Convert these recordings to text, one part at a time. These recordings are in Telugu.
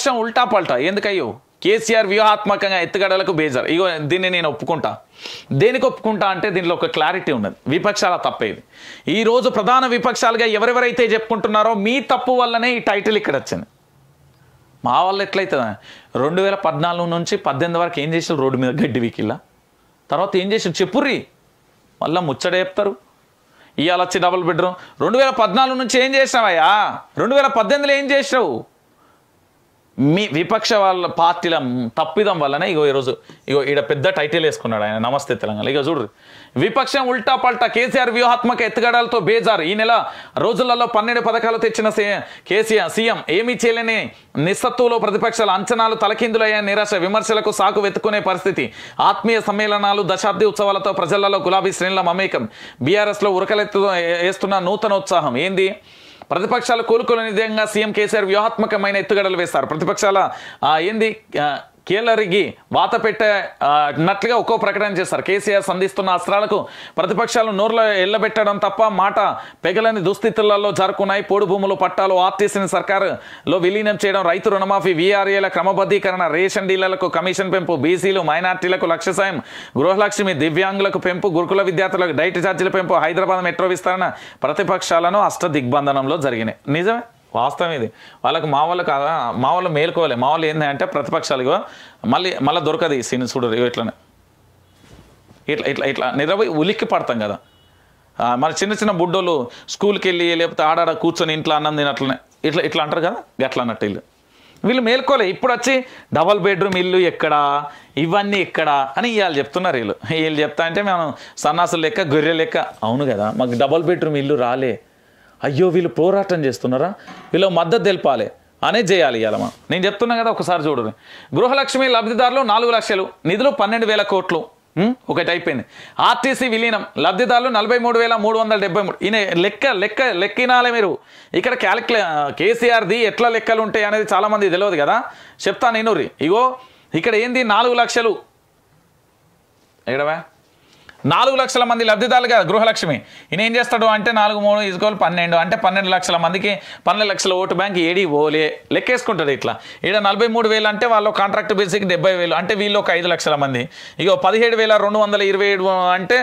పక్షం ఉల్టా పల్టా ఎందుకయ్యో కేసీఆర్ వ్యూహాత్మకంగా ఎత్తుగడలకు బేజర్ ఇగో దీన్ని నేను ఒప్పుకుంటా దేనికి ఒప్పుకుంటా అంటే దీనిలో ఒక క్లారిటీ ఉన్నది విపక్షాల తప్పేది ఈరోజు ప్రధాన విపక్షాలుగా ఎవరెవరైతే చెప్పుకుంటున్నారో మీ తప్పు వల్లనే ఈ టైటిల్ ఇక్కడ వచ్చింది మా వాళ్ళు ఎట్లయితే రెండు వేల పద్నాలుగు నుంచి పద్దెనిమిది వరకు ఏం చేసారు రోడ్డు మీద గడ్డి వీకిల్లా తర్వాత ఏం చేసారు చెప్పుర్రి మళ్ళీ ముచ్చట చెప్తారు ఇవాళ వచ్చి డబుల్ బెడ్రూమ్ రెండు వేల పద్నాలుగు నుంచి ఏం చేసినావయ్యా రెండు వేల పద్దెనిమిదిలో ఏం చేసినావు మీ విపక్ష వాళ్ళ పార్టీల తప్పిదం వల్లనే ఇగో ఈరోజు ఇగో ఈడ పెద్ద టైటిల్ వేసుకున్నాడు ఆయన నమస్తే తెలంగాణ ఇక చూడు విపక్షం ఉల్టా పల్టా కేసీఆర్ వ్యూహాత్మక ఎత్తుగడలతో బేజారు ఈ నెల రోజులలో పన్నెండు పథకాలు తెచ్చిన కేసీఆర్ సీఎం ఏమీ చేయలేని నిస్సత్తులో ప్రతిపక్షాల అంచనాలు తలకిందులయ్యే నిరాశ విమర్శలకు సాకు వెతుకునే పరిస్థితి ఆత్మీయ సమ్మేళనాలు దశాబ్ది ఉత్సవాలతో ప్రజలలో గులాబీ శ్రేణుల మమేకం బీఆర్ఎస్లో ఉరకలెత్తు వేస్తున్న నూతన ఉత్సాహం ఏంది ప్రతిపక్షాలు కోలుకోలేని విధంగా సీఎం కేసీఆర్ వ్యూహాత్మకమైన ఎత్తుగడలు వేస్తారు ప్రతిపక్షాల ఏంది కీలరిగి వాత పెట్టేనట్లుగా ఒక్కో ప్రకటన చేస్తారు కేసీఆర్ సంధిస్తున్న అస్త్రాలకు ప్రతిపక్షాలు నోర్లో ఎల్లబెట్టడం తప్ప మాట పెగలని దుస్థితులలో జరుకున్నాయి పోడు భూములు పట్టాలు ఆర్టీసీని సర్కారులో విలీనం చేయడం రైతు రుణమాఫీ వీఆర్ఏల క్రమబద్ధీకరణ రేషన్ డీలర్లకు కమిషన్ పెంపు బీసీలు మైనార్టీలకు లక్ష్య సాయం గృహలక్ష్మి దివ్యాంగులకు పెంపు గురుకుల విద్యార్థులకు డైట్ ఛార్జీల పెంపు హైదరాబాద్ మెట్రో విస్తరణ ప్రతిపక్షాలను అష్ట దిగ్బంధనంలో జరిగినాయి నిజమే వాస్తవం ఇది వాళ్ళకి మా వాళ్ళు కాదా మా వాళ్ళు మేలుకోవాలి మా వాళ్ళు ఏంటంటే ప్రతిపక్షాలుగా మళ్ళీ మళ్ళీ దొరకదు ఈ సీన్ చూడరు ఇట్లానే ఇట్లా ఇట్లా ఇట్లా నిద్రపోయి ఉలిక్కి పడతాం కదా మన చిన్న చిన్న బుడ్డోళ్ళు స్కూల్కి వెళ్ళి లేకపోతే ఆడాడ కూర్చొని ఇంట్లో అన్నం తినట్లనే ఇట్లా ఇట్లా అంటారు కదా గట్లా అన్నట్టు వీళ్ళు వీళ్ళు మేల్కోలే ఇప్పుడు వచ్చి డబల్ బెడ్రూమ్ ఇల్లు ఎక్కడా ఇవన్నీ ఎక్కడా అని ఇవాళ చెప్తున్నారు వీళ్ళు వీళ్ళు చెప్తా అంటే మేము సన్నాసులు లెక్క గొర్రె లెక్క అవును కదా మాకు డబల్ బెడ్రూమ్ ఇల్లు రాలే అయ్యో వీళ్ళు పోరాటం చేస్తున్నారా వీళ్ళు మద్దతు తెలపాలి అనే చేయాలి ఇవాళ నేను చెప్తున్నా కదా ఒకసారి చూడండి గృహలక్ష్మి లబ్ధిదారులు నాలుగు లక్షలు నిధులు పన్నెండు వేల కోట్లు ఒకటి అయిపోయింది ఆర్టీసీ విలీనం లబ్ధిదారులు నలభై మూడు వేల మూడు వందల డెబ్బై మూడు ఈయన లెక్క లెక్క లెక్కినాలే మీరు ఇక్కడ క్యాలిక్యులే కేసీఆర్ది ఎట్లా లెక్కలు ఉంటాయి అనేది చాలామంది తెలియదు కదా చెప్తాను ఇన్నూరి ఇగో ఇక్కడ ఏంది నాలుగు లక్షలు ఎక్కడవా నాలుగు లక్షల మంది లబ్ధిదారులు కదా గృహలక్ష్మి ఈయన ఏం చేస్తాడు అంటే నాలుగు మూడు ఇసుకోలు పన్నెండు అంటే పన్నెండు లక్షల మందికి పన్నెండు లక్షల ఓటు బ్యాంక్ ఏడి ఓలే లెక్కేసుకుంటారు ఇట్లా ఈడ నలభై మూడు వేలు అంటే వాళ్ళు కాంట్రాక్ట్ బేసిక్ డెబ్బై వేలు అంటే వీళ్ళు ఒక ఐదు లక్షల మంది ఇక పదిహేడు వేల రెండు వందల ఇరవై ఏడు అంటే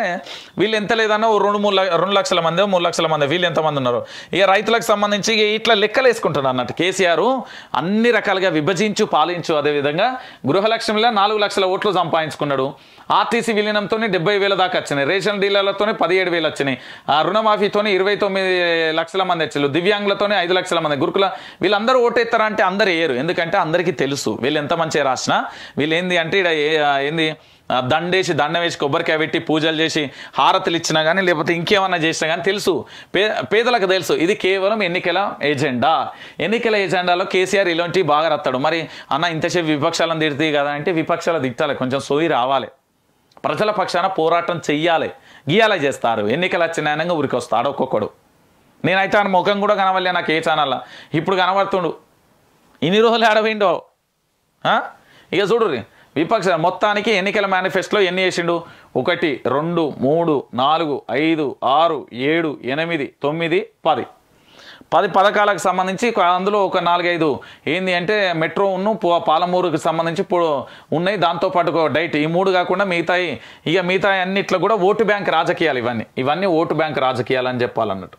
వీళ్ళు ఎంత లేదన్నా రెండు మూడు రెండు లక్షల మంది మూడు లక్షల మంది వీళ్ళు ఎంతమంది ఉన్నారు ఇక రైతులకు సంబంధించి ఇట్లా లెక్కలు వేసుకుంటాడు అన్నట్టు కేసీఆర్ అన్ని రకాలుగా విభజించు పాలించు అదేవిధంగా గృహలక్ష్మిలో నాలుగు లక్షల ఓట్లు సంపాదించుకున్నాడు ఆర్టీసీ విలీనంతో డెబ్బై వేల దాకా దాకా వచ్చినాయి రేషన్ డీలర్లతోనే పదిహేడు వేలు వచ్చినాయి ఆ రుణమాఫీతోనే ఇరవై తొమ్మిది లక్షల మంది వచ్చారు దివ్యాంగులతోనే ఐదు లక్షల మంది గురుకుల వీళ్ళందరూ ఓటేస్తారంటే అందరు వేయరు ఎందుకంటే అందరికీ తెలుసు వీళ్ళు ఎంత మంచిగా రాసినా వీళ్ళు ఏంది అంటే ఇక్కడ ఏంది దండేసి దండ వేసి కొబ్బరికాయ పెట్టి పూజలు చేసి హారతులు ఇచ్చినా కానీ లేకపోతే ఇంకేమన్నా చేసినా కానీ తెలుసు పే పేదలకు తెలుసు ఇది కేవలం ఎన్నికల ఏజెండా ఎన్నికల ఏజెండాలో కేసీఆర్ ఇలాంటివి బాగా రత్తాడు మరి అన్న ఇంతసేపు విపక్షాలను తిడుతుంది కదా అంటే విపక్షాలు దిట్టాలి కొంచెం సోయి రావాలి ప్రజల పక్షాన పోరాటం చెయ్యాలి గీయాలే చేస్తారు ఎన్నికలు వచ్చినాయనంగా ఊరికి వస్తాడు ఒక్కొక్కడు నేనైతే ఆయన ముఖం కూడా కనవలే నాకు ఏ ఛానల్ ఇప్పుడు కనబడుతుండు ఇన్ని రోజులు ఆడవేండో ఇక చూడు విపక్ష మొత్తానికి ఎన్నికల మేనిఫెస్టోలో ఎన్ని వేసిండు ఒకటి రెండు మూడు నాలుగు ఐదు ఆరు ఏడు ఎనిమిది తొమ్మిది పది పది పథకాలకు సంబంధించి అందులో ఒక నాలుగైదు ఏంది అంటే మెట్రో ఉన్ను పాలమూరుకు సంబంధించి ఉన్నాయి దాంతోపాటు డైట్ ఈ మూడు కాకుండా మిగతాయి ఇక మిగతాయి అన్నిట్లో కూడా ఓటు బ్యాంక్ రాజకీయాలు ఇవన్నీ ఇవన్నీ ఓటు బ్యాంక్ రాజకీయాలు అని చెప్పాలన్నట్టు